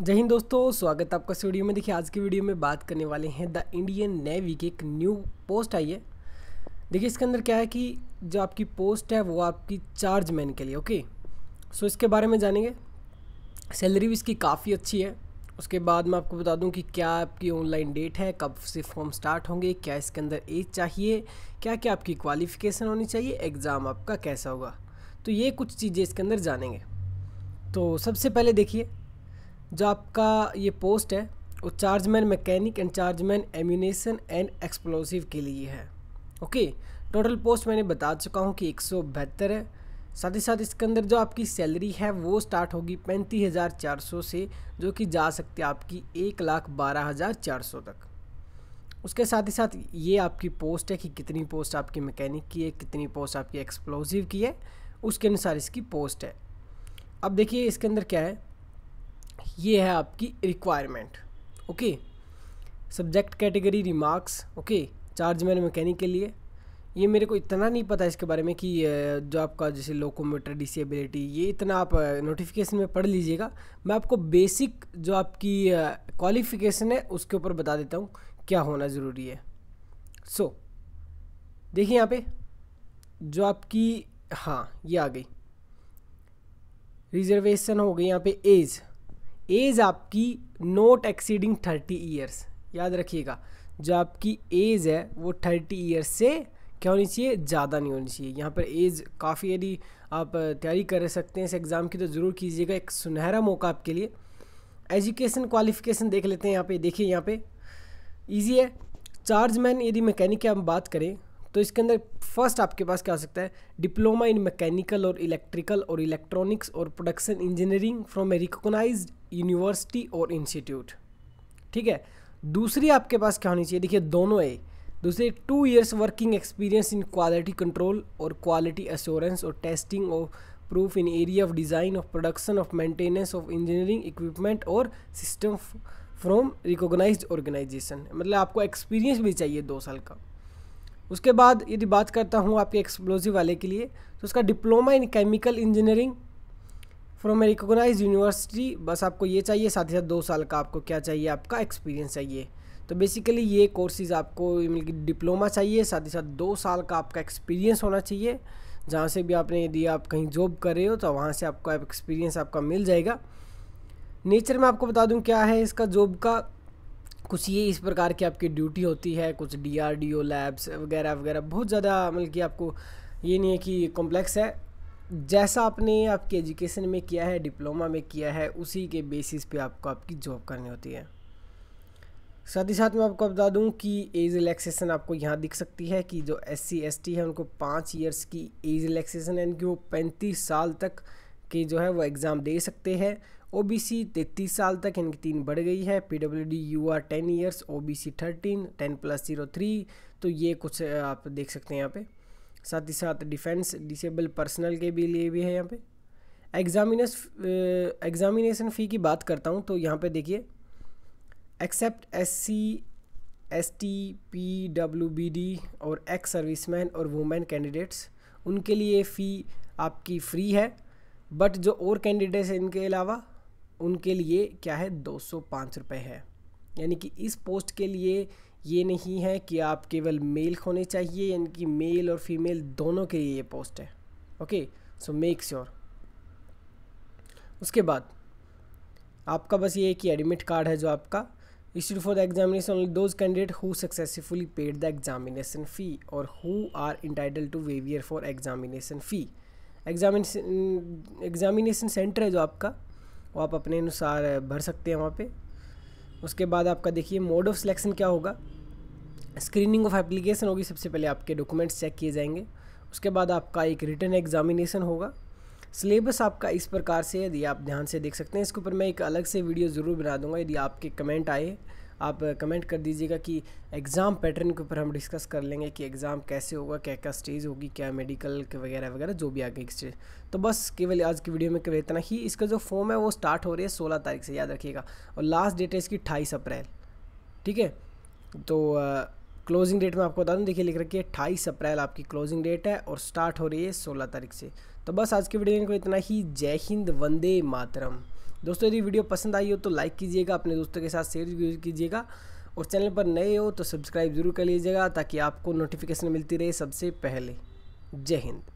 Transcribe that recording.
जय हिंद दोस्तों स्वागत है आपका इस वीडियो में देखिए आज की वीडियो में बात करने वाले हैं द इंडियन नेवी की एक न्यू पोस्ट आई है देखिए इसके अंदर क्या है कि जो आपकी पोस्ट है वो आपकी चार्ज मैन के लिए ओके सो इसके बारे में जानेंगे सैलरी भी इसकी काफ़ी अच्छी है उसके बाद मैं आपको बता दूं कि क्या आपकी ऑनलाइन डेट है कब से फॉर्म स्टार्ट होंगे क्या इसके अंदर एज चाहिए क्या क्या आपकी क्वालिफिकेशन होनी चाहिए एग्ज़ाम आपका कैसा होगा तो ये कुछ चीज़ें इसके अंदर जानेंगे तो सबसे पहले देखिए जो आपका ये पोस्ट है वो chargeman mechanic and chargeman ammunition and explosive के लिए है ओके टोटल पोस्ट मैंने बता चुका हूँ कि एक है साथ ही साथ इसके अंदर जो आपकी सैलरी है वो स्टार्ट होगी पैंतीस हज़ार चार सौ से जो कि जा सकती है आपकी एक लाख बारह हज़ार चार सौ तक उसके साथ ही साथ ये आपकी पोस्ट है कि कितनी पोस्ट आपकी मैकेनिक की है कितनी पोस्ट आपकी एक्सप्लोसिव की है उसके अनुसार इसकी पोस्ट है अब देखिए इसके अंदर क्या है ये है आपकी requirement okay subject category remarks okay chargeman mechanic के लिए ये मेरे को इतना नहीं पता इसके बारे में कि जो आपका जैसे लोकोमोटर डिसेबिलिटी ये इतना आप नोटिफिकेशन में पढ़ लीजिएगा मैं आपको बेसिक जो आपकी क्वालिफिकेशन है उसके ऊपर बता देता हूँ क्या होना ज़रूरी है सो so, देखिए यहाँ पे जो आपकी हाँ ये आ गई रिजर्वेशन हो गई यहाँ पे एज एज आपकी नोट एक्सीडिंग थर्टी ईयर्स याद रखिएगा जो आपकी एज है वो थर्टी ईयर्स से क्या होनी चाहिए ज़्यादा नहीं होनी चाहिए यहाँ पर एज काफ़ी यदि आप तैयारी कर सकते हैं इस एग्ज़ाम की तो ज़रूर कीजिएगा एक सुनहरा मौका आपके लिए एजुकेशन क्वालिफिकेशन देख लेते हैं यहाँ पे देखिए यहाँ पे इजी है चार्ज मैन यदि मैकेनिक की हम बात करें तो इसके अंदर फर्स्ट आपके पास क्या आ सकता है डिप्लोमा इन मैकेनिकल और इलेक्ट्रिकल और इलेक्ट्रॉनिक्स और production engineering from a recognise university और इंस्टीट्यूट ठीक है दूसरी आपके पास क्या होनी चाहिए देखिए दोनों है दूसरे two years working experience in quality control और क्वालिटी अश्योरेंस और टेस्टिंग और proof in area of design of production of maintenance of engineering equipment और सिस्टम फ्रॉम रिकोगनाइज ऑर्गेनाइजेशन मतलब आपको एक्सपीरियंस भी चाहिए दो साल का उसके बाद यदि बात करता हूँ आपके एक्सप्लोजिव वाले के लिए तो उसका diploma in chemical engineering from a recognise university बस आपको ये चाहिए साथ ही साथ दो साल का आपको क्या चाहिए आपका एक्सपीरियंस चाहिए तो बेसिकली ये कोर्सेज़ आपको डिप्लोमा मतलब चाहिए साथ ही साथ दो साल का आपका एक्सपीरियंस होना चाहिए जहाँ से भी आपने यदि आप कहीं जॉब कर रहे हो तो वहाँ से आपका एक्सपीरियंस आपका मिल जाएगा नेचर में आपको बता दूँ क्या है इसका जॉब का कुछ ये इस प्रकार की आपकी ड्यूटी होती है कुछ डी लैब्स वगैरह वगैरह बहुत ज़्यादा मतलब कि आपको ये नहीं है कि कॉम्प्लेक्स है जैसा आपने आपके एजुकेशन में किया है डिप्लोमा में किया है उसी के बेसिस पे आपको आपकी जॉब करनी होती है साथ ही साथ मैं आपको बता दूं कि एज रिलैक्सेशन आपको यहाँ दिख सकती है कि जो एस सी एस टी है उनको पाँच ईयर्स की एज रिलैक्सेशन यानी इनकी वो पैंतीस साल तक के जो है वो एग्ज़ाम दे सकते हैं ओबीसी 33 साल तक इनकी तीन बढ़ गई है P W D U R ten years O B C thirteen ten plus zero three तो ये कुछ आप देख सकते हैं यहाँ पे साथ ही साथ डिफेंस डिसेबल पर्सनल के भी लिए भी है यहाँ पे एग्जामिनस एग्जामिनेशन फ़ी की बात करता हूँ तो यहाँ पे देखिए except S C S T P W B D और एक्स सर्विसमैन और वुमेन कैंडिडेट्स उनके लिए फ़ी आपकी फ्री है बट जो और कैंडिडेट्स इनके अलावा उनके लिए क्या है दो सौ है यानी कि इस पोस्ट के लिए ये नहीं है कि आप केवल मेल होने चाहिए यानी कि मेल और फीमेल दोनों के लिए ये पोस्ट है ओके सो मेक श्योर उसके बाद आपका बस ये कि एडमिट कार्ड है जो आपका issued for the examination only those candidate who successfully paid the examination fee और who are entitle to waiver for examination fee examination examination centre है जो आपका वो आप अपने अनुसार भर सकते हैं वहाँ पे उसके बाद आपका देखिए मोड ऑफ सिलेक्शन क्या होगा स्क्रीनिंग ऑफ एप्लीकेशन होगी सबसे पहले आपके डॉक्यूमेंट्स चेक किए जाएंगे उसके बाद आपका एक रिटर्न एग्जामिनेशन होगा सिलेबस आपका इस प्रकार से यदि आप ध्यान से देख सकते हैं इसके ऊपर मैं एक अलग से वीडियो ज़रूर बना दूंगा यदि आपके कमेंट आए आप कमेंट कर दीजिएगा कि एग्ज़ाम पैटर्न के ऊपर हम डिस्कस कर लेंगे कि एग्ज़ाम कैसे होगा क्या क्या स्टेज होगी क्या मेडिकल के वगैरह वगैरह जो भी आगे की स्टेज तो बस केवल आज की वीडियो में केवल इतना ही इसका जो फॉर्म है वो स्टार्ट हो रही है सोलह तारीख से याद रखिएगा और लास्ट डेट है इसकी अट्ठाईस अप्रैल ठीक है तो क्लोजिंग डेट में आपको बता दूँ देखिए लिख रखी है अट्ठाईस अप्रैल आपकी क्लोजिंग डेट है और स्टार्ट हो रही है सोलह तारीख से तो बस आज की वीडियो में को इतना ही जय हिंद वंदे मातरम दोस्तों यदि वीडियो पसंद आई हो तो लाइक कीजिएगा अपने दोस्तों के साथ शेयर कीजिएगा और चैनल पर नए हो तो सब्सक्राइब जरूर कर लीजिएगा ताकि आपको नोटिफिकेशन मिलती रहे सबसे पहले जय हिंद